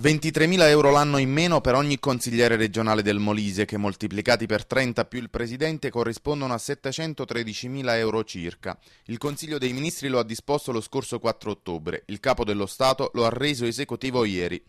23.000 euro l'anno in meno per ogni consigliere regionale del Molise che moltiplicati per 30 più il Presidente corrispondono a 713.000 euro circa. Il Consiglio dei Ministri lo ha disposto lo scorso 4 ottobre, il Capo dello Stato lo ha reso esecutivo ieri.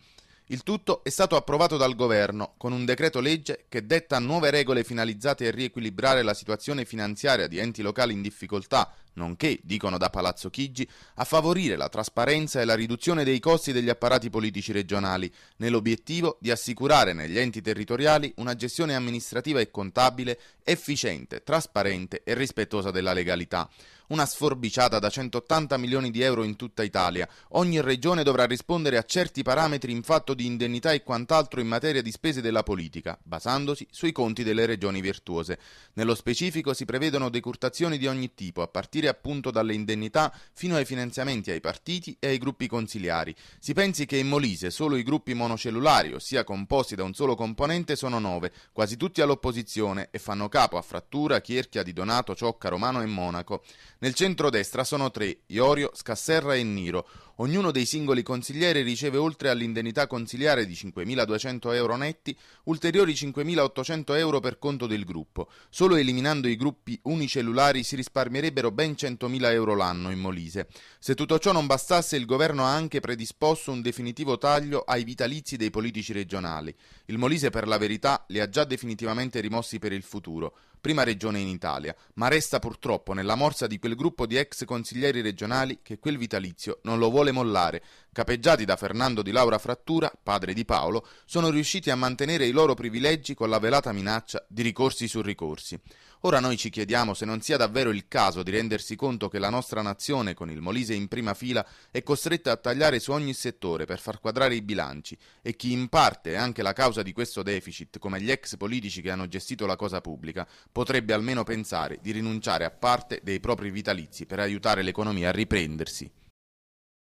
Il tutto è stato approvato dal Governo con un decreto legge che detta nuove regole finalizzate a riequilibrare la situazione finanziaria di enti locali in difficoltà, nonché, dicono da Palazzo Chigi, a favorire la trasparenza e la riduzione dei costi degli apparati politici regionali, nell'obiettivo di assicurare negli enti territoriali una gestione amministrativa e contabile efficiente, trasparente e rispettosa della legalità. Una sforbiciata da 180 milioni di euro in tutta Italia. Ogni regione dovrà rispondere a certi parametri in fatto di indennità e quant'altro in materia di spese della politica, basandosi sui conti delle regioni virtuose. Nello specifico si prevedono decurtazioni di ogni tipo, a partire partire appunto dalle indennità fino ai finanziamenti ai partiti e ai gruppi consiliari. Si pensi che in Molise solo i gruppi monocellulari, ossia composti da un solo componente, sono nove, quasi tutti all'opposizione e fanno capo a Frattura, Chierchia, Di Donato, Ciocca, Romano e Monaco. Nel centro-destra sono tre, Iorio, Scasserra e Niro. Ognuno dei singoli consiglieri riceve oltre all'indennità consiliare di 5.200 euro netti, ulteriori 5.800 euro per conto del gruppo. Solo eliminando i gruppi unicellulari si risparmierebbero ben ben 100.000 euro l'anno in Molise. Se tutto ciò non bastasse, il governo ha anche predisposto un definitivo taglio ai vitalizi dei politici regionali. Il Molise, per la verità, li ha già definitivamente rimossi per il futuro prima regione in Italia, ma resta purtroppo nella morsa di quel gruppo di ex consiglieri regionali che quel vitalizio non lo vuole mollare. Capeggiati da Fernando di Laura Frattura, padre di Paolo, sono riusciti a mantenere i loro privilegi con la velata minaccia di ricorsi su ricorsi. Ora noi ci chiediamo se non sia davvero il caso di rendersi conto che la nostra nazione, con il Molise in prima fila, è costretta a tagliare su ogni settore per far quadrare i bilanci e chi in parte è anche la causa di questo deficit, come gli ex politici che hanno gestito la cosa pubblica, potrebbe almeno pensare di rinunciare a parte dei propri vitalizi per aiutare l'economia a riprendersi.